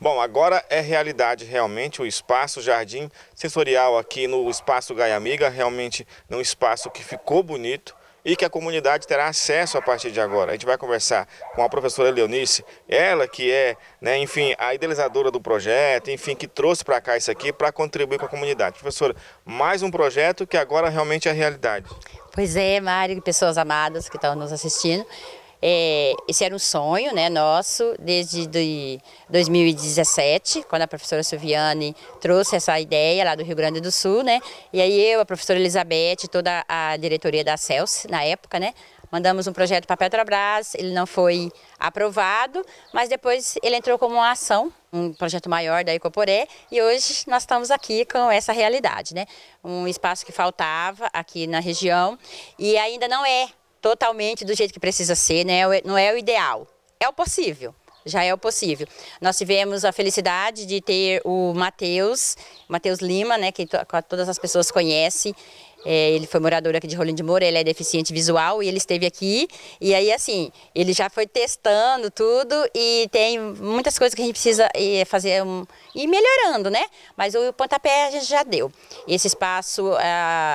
Bom, agora é realidade realmente o espaço jardim sensorial aqui no espaço Gaia Amiga, realmente um espaço que ficou bonito e que a comunidade terá acesso a partir de agora. A gente vai conversar com a professora Leonice, ela que é, né, enfim, a idealizadora do projeto, enfim, que trouxe para cá isso aqui para contribuir com a comunidade. Professora, mais um projeto que agora realmente é realidade. Pois é, Mário, pessoas amadas que estão nos assistindo. É, esse era um sonho né, nosso desde de 2017, quando a professora Silviane trouxe essa ideia lá do Rio Grande do Sul, né? E aí eu, a professora Elizabeth, toda a diretoria da CELS, na época, né? Mandamos um projeto para a Petrobras, ele não foi aprovado, mas depois ele entrou como uma ação, um projeto maior da Ecoporé, e hoje nós estamos aqui com essa realidade, né? Um espaço que faltava aqui na região e ainda não é totalmente do jeito que precisa ser, né? É não é o ideal, é o possível. Já é o possível. Nós tivemos a felicidade de ter o Matheus, Matheus Lima, né, que todas as pessoas conhecem, é, ele foi morador aqui de Rolim de Moura, ele é deficiente visual e ele esteve aqui. E aí, assim, ele já foi testando tudo e tem muitas coisas que a gente precisa eh, fazer um, e melhorando, né? Mas o pontapé a gente já deu. Esse espaço, uh,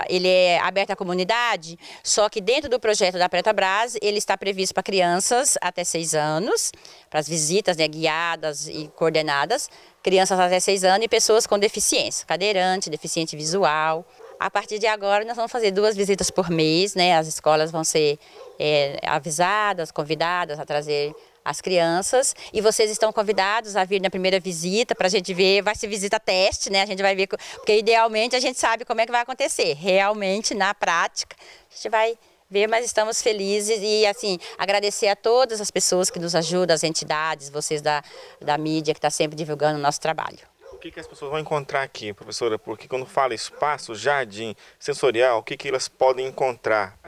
ele é aberto à comunidade, só que dentro do projeto da Preta Petrobras, ele está previsto para crianças até seis anos, para as visitas né, guiadas e coordenadas, crianças até seis anos e pessoas com deficiência, cadeirante, deficiente visual. A partir de agora, nós vamos fazer duas visitas por mês, né? As escolas vão ser é, avisadas, convidadas a trazer as crianças. E vocês estão convidados a vir na primeira visita para a gente ver, vai ser visita teste, né? A gente vai ver, porque idealmente a gente sabe como é que vai acontecer. Realmente, na prática, a gente vai ver, mas estamos felizes e, assim, agradecer a todas as pessoas que nos ajudam, as entidades, vocês da, da mídia que está sempre divulgando o nosso trabalho que, que as pessoas vão encontrar aqui, professora? Porque quando fala espaço, jardim, sensorial, o que, que elas podem encontrar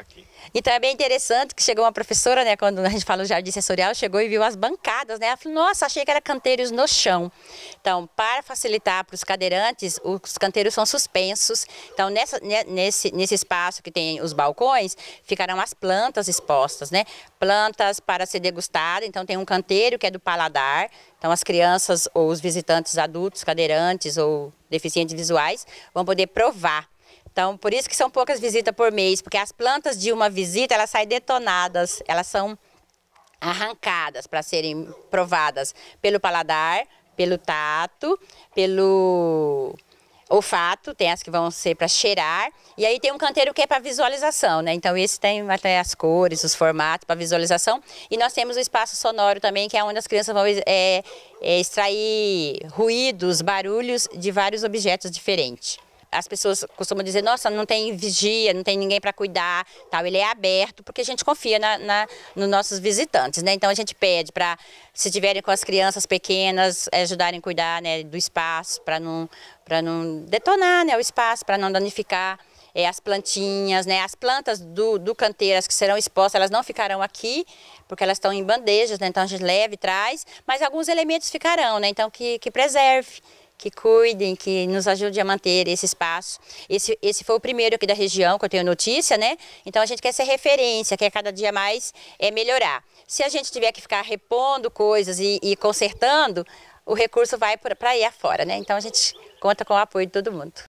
então é bem interessante que chegou uma professora, né, quando a gente fala jardim sensorial, chegou e viu as bancadas, né? Ela falou: "Nossa, achei que era canteiros no chão". Então, para facilitar para os cadeirantes, os canteiros são suspensos. Então, nessa, né, nesse nesse espaço que tem os balcões, ficarão as plantas expostas, né? Plantas para ser degustada. Então, tem um canteiro que é do paladar. Então, as crianças ou os visitantes adultos, cadeirantes ou deficientes visuais vão poder provar então, por isso que são poucas visitas por mês, porque as plantas de uma visita, elas saem detonadas, elas são arrancadas para serem provadas pelo paladar, pelo tato, pelo olfato, tem as que vão ser para cheirar, e aí tem um canteiro que é para visualização, né? Então esse tem até as cores, os formatos para visualização, e nós temos o espaço sonoro também, que é onde as crianças vão é, é extrair ruídos, barulhos de vários objetos diferentes as pessoas costumam dizer, nossa, não tem vigia, não tem ninguém para cuidar, tal. Ele é aberto porque a gente confia na, na, nos nossos visitantes, né? Então a gente pede para, se tiverem com as crianças pequenas, é, ajudarem a cuidar né, do espaço para não, para não detonar né, o espaço, para não danificar. É, as plantinhas, né? As plantas do, do canteiro, as que serão expostas, elas não ficarão aqui, porque elas estão em bandejas, né? Então a gente leva e traz, mas alguns elementos ficarão, né? Então que, que preserve que cuidem, que nos ajudem a manter esse espaço. Esse, esse foi o primeiro aqui da região que eu tenho notícia, né? Então a gente quer ser referência, quer cada dia mais é, melhorar. Se a gente tiver que ficar repondo coisas e, e consertando, o recurso vai para aí afora, né? Então a gente conta com o apoio de todo mundo.